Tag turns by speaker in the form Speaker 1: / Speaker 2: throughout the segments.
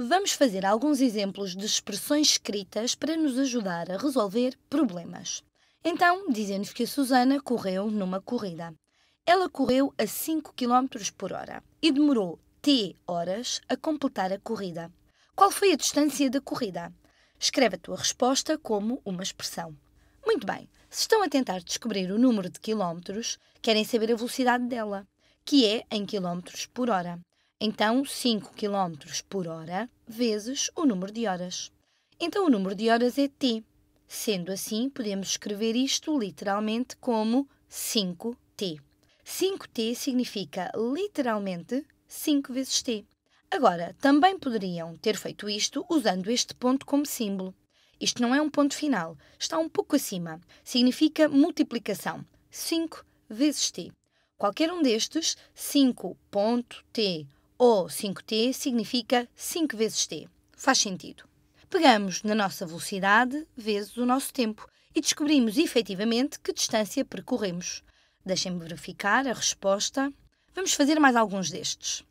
Speaker 1: Vamos fazer alguns exemplos de expressões escritas para nos ajudar a resolver problemas. Então, dizemos que a Susana correu numa corrida. Ela correu a 5 km por hora e demorou T horas a completar a corrida. Qual foi a distância da corrida? Escreve a tua resposta como uma expressão. Muito bem, se estão a tentar descobrir o número de quilómetros, querem saber a velocidade dela, que é em quilómetros por hora. Então, 5 km por hora vezes o número de horas. Então, o número de horas é T. Sendo assim, podemos escrever isto literalmente como 5T. 5T significa literalmente 5 vezes T. Agora, também poderiam ter feito isto usando este ponto como símbolo. Isto não é um ponto final, está um pouco acima. Significa multiplicação. 5 vezes t. Qualquer um destes, 5.t ou 5t significa 5 vezes t. Faz sentido. Pegamos na nossa velocidade vezes o nosso tempo e descobrimos efetivamente que distância percorremos. Deixem-me verificar a resposta. Vamos fazer mais alguns destes.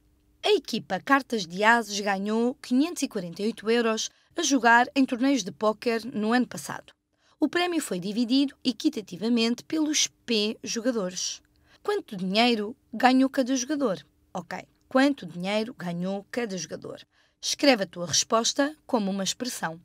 Speaker 1: A equipa Cartas de Ases ganhou 548 euros a jogar em torneios de póquer no ano passado. O prémio foi dividido equitativamente pelos P jogadores. Quanto dinheiro ganhou cada jogador? Ok quanto dinheiro ganhou cada jogador. Escreve a tua resposta como uma expressão.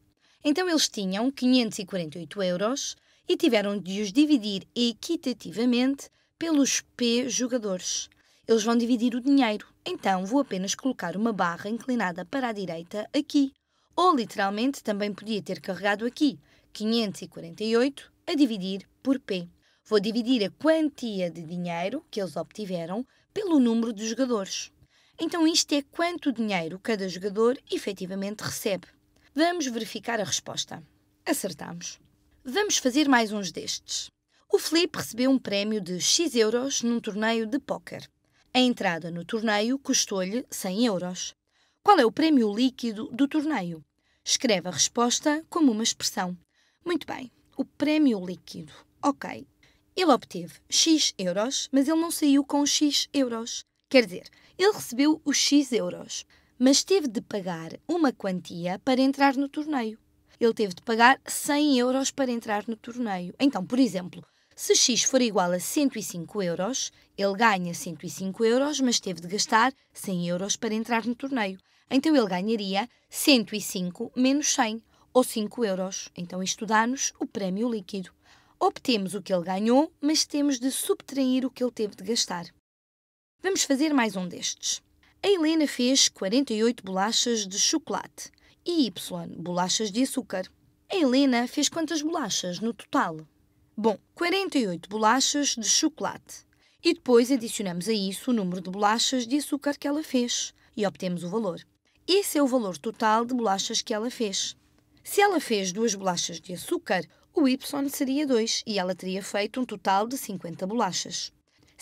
Speaker 1: Então eles tinham 548 euros e tiveram de os dividir equitativamente pelos P jogadores. Eles vão dividir o dinheiro, então vou apenas colocar uma barra inclinada para a direita aqui. Ou literalmente também podia ter carregado aqui 548 a dividir por P. Vou dividir a quantia de dinheiro que eles obtiveram pelo número de jogadores. Então, isto é quanto dinheiro cada jogador efetivamente recebe. Vamos verificar a resposta. Acertamos. Vamos fazer mais uns destes. O Felipe recebeu um prémio de X euros num torneio de póquer. A entrada no torneio custou-lhe 100 euros. Qual é o prémio líquido do torneio? Escreve a resposta como uma expressão. Muito bem, o prémio líquido. Ok. Ele obteve X euros, mas ele não saiu com X euros. Quer dizer, ele recebeu os X euros, mas teve de pagar uma quantia para entrar no torneio. Ele teve de pagar 100 euros para entrar no torneio. Então, por exemplo, se X for igual a 105 euros, ele ganha 105 euros, mas teve de gastar 100 euros para entrar no torneio. Então ele ganharia 105 menos 100, ou 5 euros. Então isto dá-nos o prémio líquido. Obtemos o que ele ganhou, mas temos de subtrair o que ele teve de gastar. Vamos fazer mais um destes. A Helena fez 48 bolachas de chocolate e Y bolachas de açúcar. A Helena fez quantas bolachas no total? Bom, 48 bolachas de chocolate. E depois adicionamos a isso o número de bolachas de açúcar que ela fez e obtemos o valor. Esse é o valor total de bolachas que ela fez. Se ela fez duas bolachas de açúcar, o Y seria 2 e ela teria feito um total de 50 bolachas.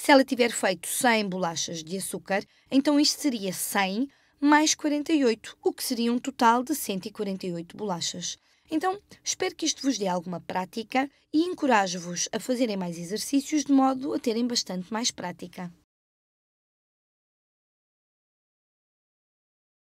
Speaker 1: Se ela tiver feito 100 bolachas de açúcar, então isto seria 100 mais 48, o que seria um total de 148 bolachas. Então, espero que isto vos dê alguma prática e encorajo-vos a fazerem mais exercícios de modo a terem bastante mais prática.